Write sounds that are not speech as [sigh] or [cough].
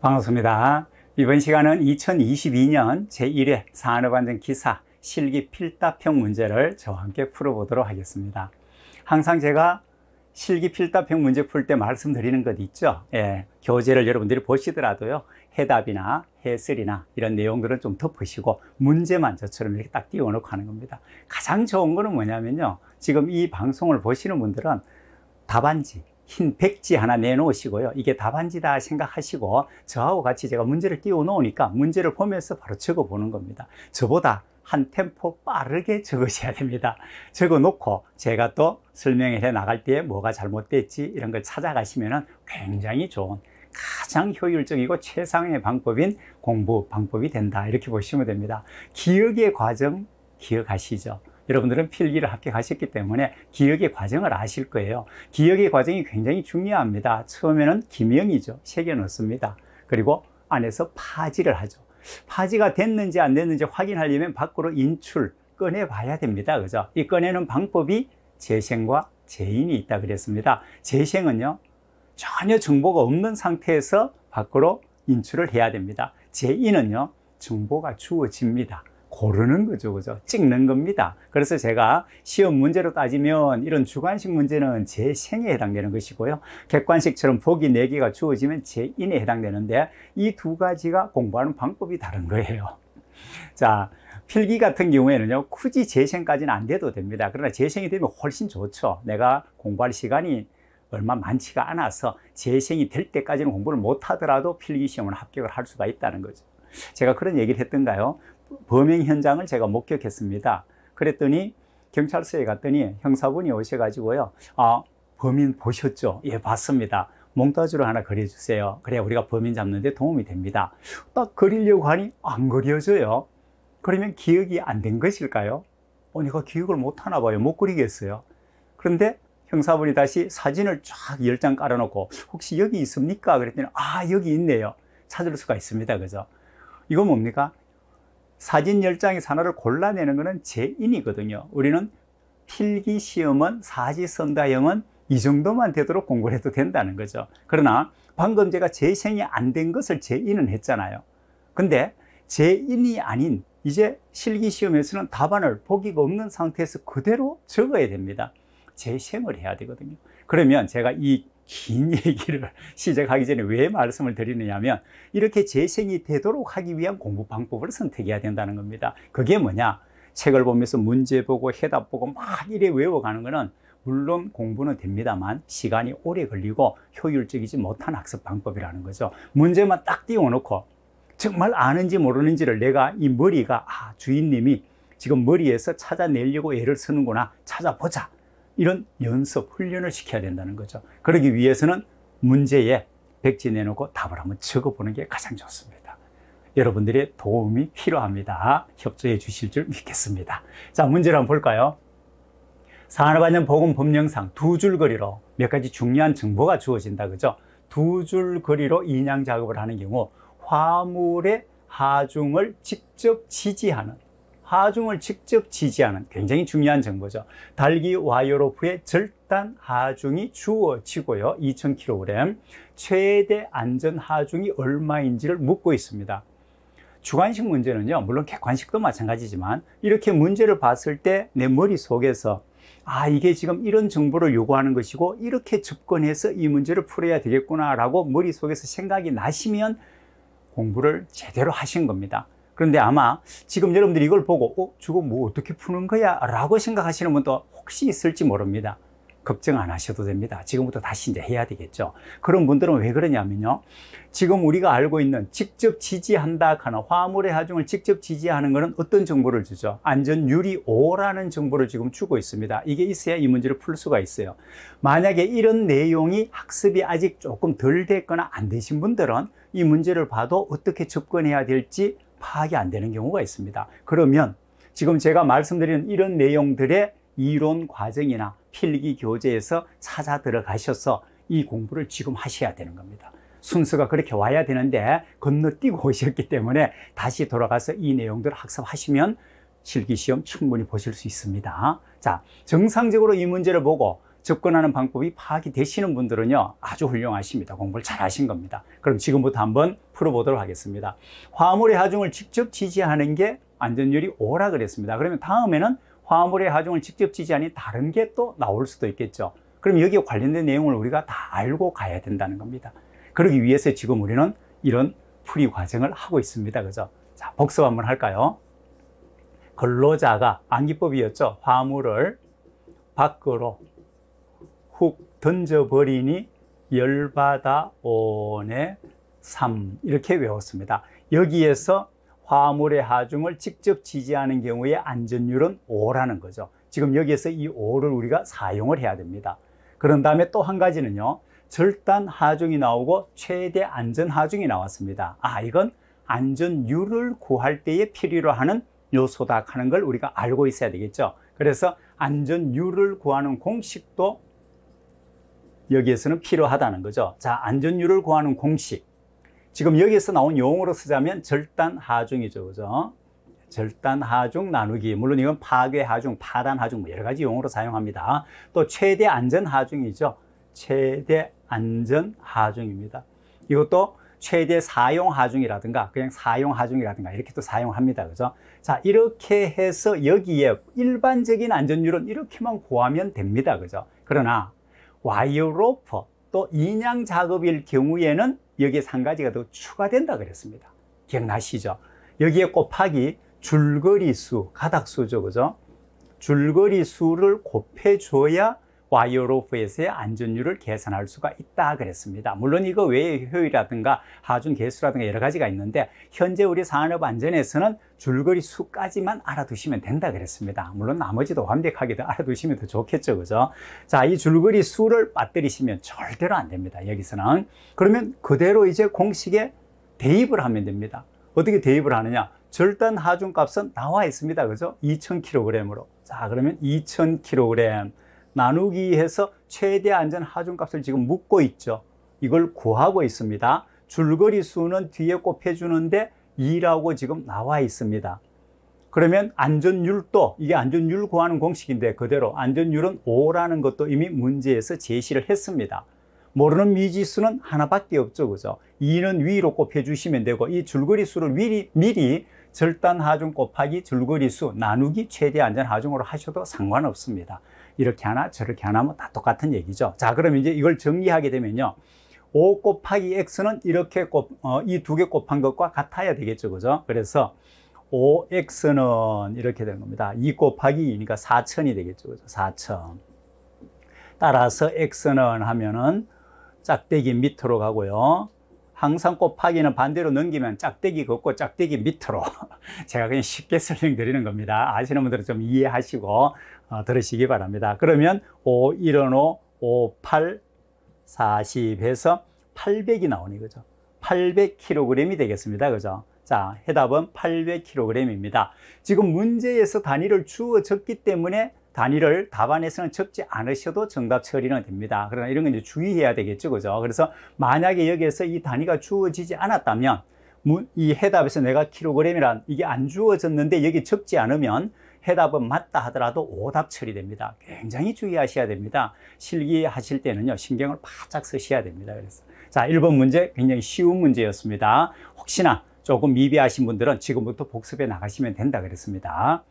반갑습니다. 이번 시간은 2022년 제1회 산업안전 기사 실기 필답형 문제를 저와 함께 풀어보도록 하겠습니다. 항상 제가 실기 필답형 문제 풀 때 말씀드리는 것 있죠. 예, 교재를 여러분들이 보시더라도요. 해답이나 해설이나 이런 내용들은 좀 덮으시고 문제만 저처럼 이렇게 딱 띄워놓고 하는 겁니다. 가장 좋은 거는 뭐냐면요. 지금 이 방송을 보시는 분들은 답안지 흰 백지 하나 내놓으시고요. 이게 답안지다 생각하시고 저하고 같이 제가 문제를 띄워 놓으니까 문제를 보면서 바로 적어 보는 겁니다. 저보다 한 템포 빠르게 적으셔야 됩니다. 적어 놓고 제가 또 설명을 해 나갈 때 뭐가 잘못됐지 이런 걸 찾아가시면 굉장히 좋은 가장 효율적이고 최상의 방법인 공부 방법이 된다. 이렇게 보시면 됩니다. 기억의 과정 기억하시죠? 여러분들은 필기를 합격하셨기 때문에 기억의 과정을 아실 거예요. 기억의 과정이 굉장히 중요합니다. 처음에는 기명이죠 새겨 넣습니다. 그리고 안에서 파지를 하죠. 파지가 됐는지 안 됐는지 확인하려면 밖으로 인출, 꺼내 봐야 됩니다. 그죠? 이 꺼내는 방법이 재생과 재인이 있다 그랬습니다. 재생은요, 전혀 정보가 없는 상태에서 밖으로 인출을 해야 됩니다. 재인은요, 정보가 주어집니다. 고르는 거죠. 그죠? 찍는 겁니다. 그래서 제가 시험 문제로 따지면 이런 주관식 문제는 제 생에 해당되는 것이고요. 객관식처럼 보기 4개가 주어지면 제 인에 해당되는데 이 두 가지가 공부하는 방법이 다른 거예요. 자, 필기 같은 경우에는요, 굳이 재생까지는 안 돼도 됩니다. 그러나 재생이 되면 훨씬 좋죠. 내가 공부할 시간이 얼마 많지가 않아서 재생이 될 때까지는 공부를 못 하더라도 필기 시험을 합격을 할 수가 있다는 거죠. 제가 그런 얘기를 했던가요? 범행 현장을 제가 목격했습니다. 그랬더니 경찰서에 갔더니 형사분이 오셔가지고요. 아, 범인 보셨죠? 예, 봤습니다. 몽따주를 하나 그려주세요. 그래야 우리가 범인 잡는데 도움이 됩니다. 딱 그리려고 하니 안 그려져요. 그러면 기억이 안 된 것일까요? 어, 내가 기억을 못 하나 봐요. 못 그리겠어요. 그런데 형사분이 다시 사진을 쫙열장 깔아놓고 혹시 여기 있습니까? 그랬더니 아, 여기 있네요. 찾을 수가 있습니다. 그죠? 이건 뭡니까? 사진 10장에서 하나를 골라내는 것은 제인이거든요. 우리는 필기 시험은 사지선다형은 이 정도만 되도록 공부를 해도 된다는 거죠. 그러나 방금 제가 재생이 안 된 것을 제인은 했잖아요. 근데 제인이 아닌 이제 실기 시험에서는 답안을 보기가 없는 상태에서 그대로 적어야 됩니다. 재생을 해야 되거든요. 그러면 제가 이긴 [laughs] 얘기를 시작하기 전에 왜 말씀을 드리느냐면 이렇게 재생이 되도록 하기 위한 공부 방법을 선택해야 된다는 겁니다. 그게 뭐냐? 책을 보면서 문제 보고 해답 보고 막 이래 외워가는 거는 물론 공부는 됩니다만 시간이 오래 걸리고 효율적이지 못한 학습 방법이라는 거죠. 문제만 딱 띄워놓고 정말 아는지 모르는지를 내가 이 머리가 아 주인님이 지금 머리에서 찾아내려고 애를 쓰는구나 찾아보자 이런 연습, 훈련을 시켜야 된다는 거죠. 그러기 위해서는 문제에 백지 내놓고 답을 한번 적어보는 게 가장 좋습니다. 여러분들의 도움이 필요합니다. 협조해 주실 줄 믿겠습니다. 자, 문제를 한번 볼까요? 산업안전 보건 법령상 두줄 거리로 몇 가지 중요한 정보가 주어진다 그죠? 두줄 거리로 인양 작업을 하는 경우 화물의 하중을 직접 지지하는 하중을 직접 지지하는 굉장히 중요한 정보죠. 달기 와이어로프의 절단 하중이 주어지고요. 2000kg 최대 안전 하중이 얼마인지를 묻고 있습니다. 주관식 문제는요. 물론 객관식도 마찬가지지만 이렇게 문제를 봤을 때 내 머릿속에서 아 이게 지금 이런 정보를 요구하는 것이고 이렇게 접근해서 이 문제를 풀어야 되겠구나 라고 머릿속에서 생각이 나시면 공부를 제대로 하신 겁니다. 그런데 아마 지금 여러분들이 이걸 보고 어? 저거 뭐 어떻게 푸는 거야? 라고 생각하시는 분도 혹시 있을지 모릅니다. 걱정 안 하셔도 됩니다. 지금부터 다시 이제 해야 되겠죠. 그런 분들은 왜 그러냐면요. 지금 우리가 알고 있는 직접 지지한다 하는 화물의 하중을 직접 지지하는 것은 어떤 정보를 주죠? 안전유리 5라는 정보를 지금 주고 있습니다. 이게 있어야 이 문제를 풀 수가 있어요. 만약에 이런 내용이 학습이 아직 조금 덜 됐거나 안 되신 분들은 이 문제를 봐도 어떻게 접근해야 될지 파악이 안 되는 경우가 있습니다. 그러면 지금 제가 말씀드린 이런 내용들의 이론 과정이나 필기 교재에서 찾아 들어가셔서 이 공부를 지금 하셔야 되는 겁니다. 순서가 그렇게 와야 되는데 건너뛰고 오셨기 때문에 다시 돌아가서 이 내용들을 학습하시면 실기시험 충분히 보실 수 있습니다. 자, 정상적으로 이 문제를 보고 접근하는 방법이 파악이 되시는 분들은요 아주 훌륭하십니다 공부를 잘 하신 겁니다 그럼 지금부터 한번 풀어보도록 하겠습니다 화물의 하중을 직접 지지하는 게 안전율이 오라 그랬습니다 그러면 다음에는 화물의 하중을 직접 지지하니 다른 게 또 나올 수도 있겠죠 그럼 여기에 관련된 내용을 우리가 다 알고 가야 된다는 겁니다 그러기 위해서 지금 우리는 이런 풀이 과정을 하고 있습니다 그죠 자 복습 한번 할까요 근로자가 안기법이었죠 화물을 밖으로 훅 던져버리니 열받아 오네 삼 이렇게 외웠습니다. 여기에서 화물의 하중을 직접 지지하는 경우에 안전율은 5라는 거죠. 지금 여기에서 이 5를 우리가 사용을 해야 됩니다. 그런 다음에 또 한 가지는요. 절단 하중이 나오고 최대 안전 하중이 나왔습니다. 아, 이건 안전율을 구할 때에 필요로 하는 요소다 하는 걸 우리가 알고 있어야 되겠죠. 그래서 안전율을 구하는 공식도 여기에서는 필요하다는 거죠. 자, 안전율을 구하는 공식. 지금 여기에서 나온 용어로 쓰자면 절단 하중이죠. 그죠? 절단 하중 나누기. 물론 이건 파괴 하중, 파단 하중 뭐 여러 가지 용어로 사용합니다. 또 최대 안전 하중이죠. 최대 안전 하중입니다. 이것도 최대 사용 하중이라든가 그냥 사용 하중이라든가 이렇게 또 사용합니다. 그죠? 자, 이렇게 해서 여기에 일반적인 안전율은 이렇게만 구하면 됩니다. 그죠? 그러나 와이어로퍼 또 인양 작업일 경우에는 여기에 한 가지가 더 추가된다 그랬습니다. 기억나시죠? 여기에 곱하기 줄거리 수, 가닥 수죠. 그죠? 줄거리 수를 곱해줘야 와이어로 프에서의 안전율을 계산할 수가 있다 그랬습니다. 물론 이거 외의 효율이라든가 하중 개수라든가 여러 가지가 있는데 현재 우리 산업 안전에서는 줄거리 수까지만 알아두시면 된다 그랬습니다. 물론 나머지도 완벽하게 알아두시면 더 좋겠죠. 그죠? 자, 이 줄거리 수를 빠뜨리시면 절대로 안 됩니다. 여기서는. 그러면 그대로 이제 공식에 대입을 하면 됩니다. 어떻게 대입을 하느냐? 절단 하중 값은 나와 있습니다. 그죠? 2000kg으로. 자, 그러면 2000kg. 나누기 해서 최대 안전 하중값을 지금 묻고 있죠. 이걸 구하고 있습니다. 줄거리 수는 뒤에 꼽혀주는데 2라고 지금 나와 있습니다. 그러면 안전율도 이게 안전율 구하는 공식인데 그대로 안전율은 5라는 것도 이미 문제에서 제시를 했습니다. 모르는 미지수는 하나밖에 없죠. 그죠? 2는 위로 꼽혀 주시면 되고 이 줄거리 수를 미리, 미리 절단 하중 곱하기 줄거리 수 나누기 최대 안전 하중으로 하셔도 상관없습니다. 이렇게 하나 저렇게 하나 하다 뭐 똑같은 얘기죠. 자, 그럼 이제 이걸 정리하게 되면요. 5 곱하기 x는 이렇게 곱, 어, 이 두 개 곱한 것과 같아야 되겠죠. 그죠? 그래서 5x는 이렇게 되는 겁니다. 2 곱하기 2니까 4천이 되겠죠. 그죠? 4천. 따라서 x는 하면은 짝대기 밑으로 가고요. 항상 곱하기는 반대로 넘기면 짝대기 걷고 짝대기 밑으로 [laughs] 제가 그냥 쉽게 설명드리는 겁니다. 아시는 분들은 좀 이해하시고 어, 들으시기 바랍니다. 그러면 5, 1 5, 5, 8, 40에서 800이 나오는 거죠. 800kg이 되겠습니다. 그죠? 자, 해답은 800kg입니다. 지금 문제에서 단위를 주어 졌기 때문에 단위를 답안에서는 적지 않으셔도 정답 처리는 됩니다. 그러나 이런 건 이제 주의해야 되겠죠. 그죠? 그래서 만약에 여기에서 이 단위가 주어지지 않았다면 이 해답에서 내가 킬로그램이란 이게 안 주어졌는데 여기 적지 않으면 해답은 맞다 하더라도 오답 처리됩니다. 굉장히 주의하셔야 됩니다. 실기하실 때는요, 신경을 바짝 쓰셔야 됩니다. 그래서. 자, 1번 문제 굉장히 쉬운 문제였습니다. 혹시나 조금 미비하신 분들은 지금부터 복습해 나가시면 된다 그랬습니다.